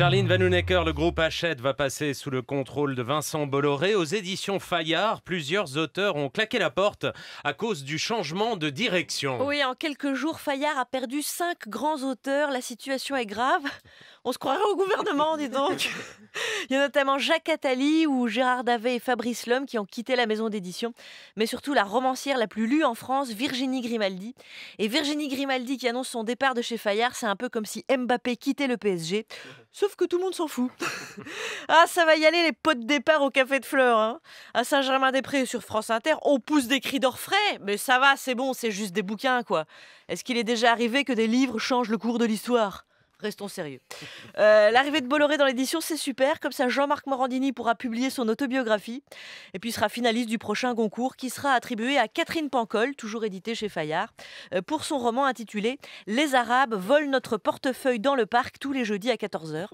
Charline Vanhoenacker, le groupe Hachette va passer sous le contrôle de Vincent Bolloré. Aux éditions Fayard, plusieurs auteurs ont claqué la porte à cause du changement de direction. Oui, en quelques jours, Fayard a perdu cinq grands auteurs. La situation est grave. On se croirait au gouvernement, dis donc. Il y a notamment Jacques Attali ou Gérard Davet et Fabrice Lhomme qui ont quitté la maison d'édition, mais surtout la romancière la plus lue en France, Virginie Grimaldi. Et Virginie Grimaldi qui annonce son départ de chez Fayard, c'est un peu comme si Mbappé quittait le PSG, sauf que tout le monde s'en fout. ah, ça va y aller les pots de départ au Café de Fleurs. Hein. À Saint-Germain-des-Prés sur France Inter, on pousse des cris d'orfraie, mais ça va, c'est bon, c'est juste des bouquins quoi. Est-ce qu'il est déjà arrivé que des livres changent le cours de l'histoire Restons sérieux. Euh, l'arrivée de Bolloré dans l'édition, c'est super. Comme ça, Jean-Marc Morandini pourra publier son autobiographie et puis sera finaliste du prochain concours qui sera attribué à Catherine Pancol, toujours édité chez Fayard, euh, pour son roman intitulé Les Arabes volent notre portefeuille dans le parc tous les jeudis à 14h.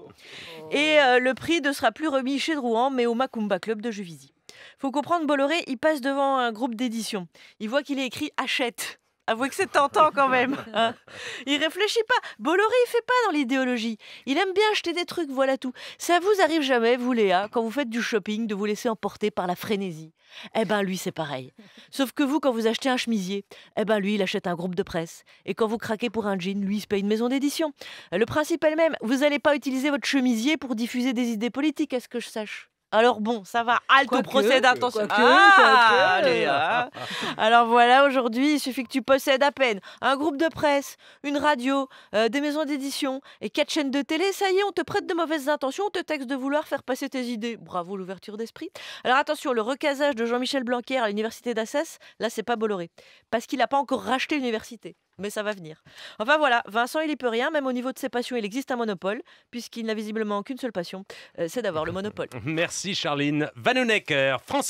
Et euh, le prix ne sera plus remis chez Drouan, mais au Macumba Club de Juvisy. Faut comprendre, Bolloré, il passe devant un groupe d'édition. Il voit qu'il est écrit Achète. Avouez que c'est tentant quand même. Hein. il réfléchit pas. Bolloré, il fait pas dans l'idéologie. Il aime bien acheter des trucs, voilà tout. Ça vous arrive jamais, vous Léa, quand vous faites du shopping, de vous laisser emporter par la frénésie Eh ben lui, c'est pareil. Sauf que vous, quand vous achetez un chemisier, eh ben lui, il achète un groupe de presse. Et quand vous craquez pour un jean, lui, il se paye une maison d'édition. Euh, le principe est le même. Vous n'allez pas utiliser votre chemisier pour diffuser des idées politiques, à ce que je sache. Alors bon, ça va, halte au procès d'intention Ah, hein. Alors voilà, aujourd'hui, il suffit que tu possèdes à peine un groupe de presse, une radio, euh, des maisons d'édition et quatre chaînes de télé. Ça y est, on te prête de mauvaises intentions, on te texte de vouloir faire passer tes idées. Bravo l'ouverture d'esprit. Alors attention, le recasage de Jean-Michel Blanquer à l'université d'Assas, là, c'est pas Bolloré. Parce qu'il n'a pas encore racheté l'université mais ça va venir. Enfin voilà, Vincent, il y peut rien, même au niveau de ses passions, il existe un monopole, puisqu'il n'a visiblement qu'une seule passion, euh, c'est d'avoir le monopole. Merci Charline. Vanonecker, France.